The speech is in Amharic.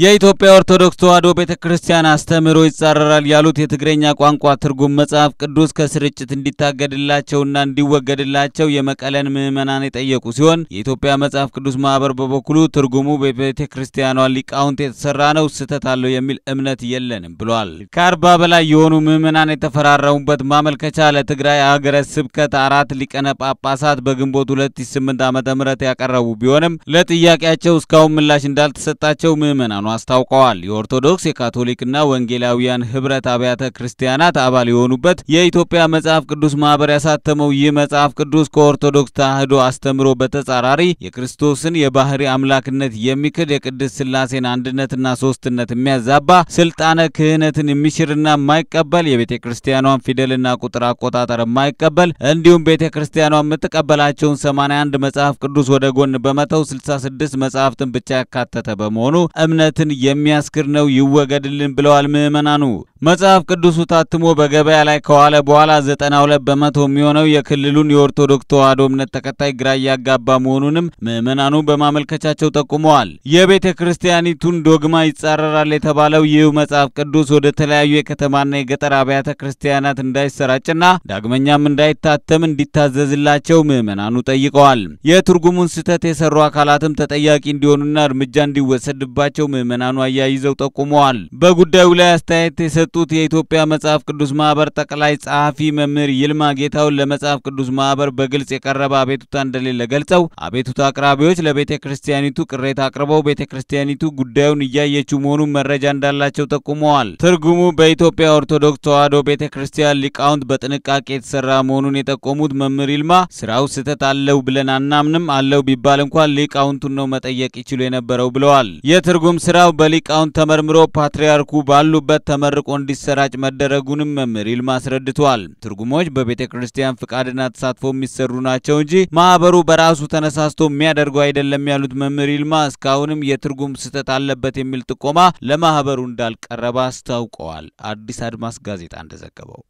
የኢትዮጵያ ኦርቶዶክስ ተዋሕዶ ቤተ ክርስቲያን አስተምህሮ ይጻረራል ያሉት የትግረኛ ቋንቋ ትርጉም መጽሐፍ ቅዱስ ከስርጭት እንዲታገድላቸውና እንዲወገድላቸው የመቀለን ምዕመናን የጠየቁ ሲሆን የኢትዮጵያ መጽሐፍ ቅዱስ ማህበር በበኩሉ ትርጉሙ በቤተ ክርስቲያኗ ሊቃውንት የተሰራ ነው፣ ስህተት አለው የሚል እምነት የለንም ብሏል። ከአርባ በላይ የሆኑ ምዕመናን የተፈራረሙበት ማመልከቻ ለትግራይ ሀገረ ስብከት አራት ሊቀነ ጳጳሳት በግንቦት 2008 ዓ ም ያቀረቡ ቢሆንም ለጥያቄያቸው እስካሁን ምላሽ እንዳልተሰጣቸው ምዕመናን ቅዱሳኑ አስታውቀዋል። የኦርቶዶክስ የካቶሊክና ወንጌላውያን ህብረት አብያተ ክርስቲያናት አባል የሆኑበት የኢትዮጵያ መጽሐፍ ቅዱስ ማህበር ያሳተመው ይህ መጽሐፍ ቅዱስ ከኦርቶዶክስ ተዋህዶ አስተምሮ በተጻራሪ የክርስቶስን የባህሪ አምላክነት የሚክድ የቅድስት ስላሴን አንድነትና ሶስትነት የሚያዛባ ስልጣነ ክህነትን የሚሽርና የማይቀበል የቤተ ክርስቲያኗን ፊደልና ቁጥር አቆጣጠር የማይቀበል እንዲሁም ቤተ ክርስቲያኗ የምትቀበላቸውን 81 መጽሐፍ ቅዱስ ወደ ጎን በመተው 66 መጽሐፍትን ብቻ ያካተተ በመሆኑ እምነት እምነትን የሚያስክር ነው፣ ይወገድልን ብለዋል ምዕመናኑ። መጽሐፍ ቅዱሱ ታትሞ በገበያ ላይ ከዋለ በኋላ 92 በመቶ የሚሆነው የክልሉን የኦርቶዶክስ ተዋሕዶ እምነት ተከታይ ግራ እያጋባ መሆኑንም ምዕመናኑ በማመልከቻቸው ጠቁመዋል። የቤተ ክርስቲያኒቱን ዶግማ ይጻረራል የተባለው ይህ መጽሐፍ ቅዱስ ወደ ተለያዩ የከተማና የገጠር አብያተ ክርስቲያናት እንዳይሰራጭና ዳግመኛም እንዳይታተም እንዲታዘዝላቸው ምዕመናኑ ጠይቀዋል። የትርጉሙን ስህተት የሰሩ አካላትም ተጠያቂ እንዲሆኑና እርምጃ እንዲወሰድባቸው ምዕመናኑ አያይዘው ጠቁመዋል። በጉዳዩ ላይ አስተያየት የሰጡ የመጡት የኢትዮጵያ መጽሐፍ ቅዱስ ማህበር ጠቅላይ ጸሐፊ መምህር ይልማ ጌታውን ለመጽሐፍ ቅዱስ ማህበር በግልጽ የቀረበ አቤቱታ እንደሌለ ገልጸው አቤቱታ አቅራቢዎች ለቤተ ክርስቲያኒቱ ቅሬታ አቅርበው ቤተ ክርስቲያኒቱ ጉዳዩን እያየችው መሆኑን መረጃ እንዳላቸው ጠቁመዋል። ትርጉሙ በኢትዮጵያ ኦርቶዶክስ ተዋሕዶ ቤተ ክርስቲያን ሊቃውንት በጥንቃቄ የተሰራ መሆኑን የጠቆሙት መምህር ይልማ ስራው ስህተት አለው ብለን አናምንም፣ አለው ቢባል እንኳን ሊቃውንቱን ነው መጠየቅ ይችሉ የነበረው ብለዋል። የትርጉም ስራው በሊቃውንት ተመርምሮ ፓትርያርኩ ባሉበት ተመርቆ እንዲሰራጭ መደረጉንም መምህር ይልማ አስረድተዋል። ትርጉሞች በቤተ ክርስቲያን ፍቃድና ተሳትፎ የሚሰሩ ናቸው እንጂ ማህበሩ በራሱ ተነሳስቶ የሚያደርገው አይደለም ያሉት መምህር ይልማ እስካሁንም የትርጉም ስህተት አለበት የሚል ጥቆማ ለማህበሩ እንዳልቀረበ አስታውቀዋል። አዲስ አድማስ ጋዜጣ እንደዘገበው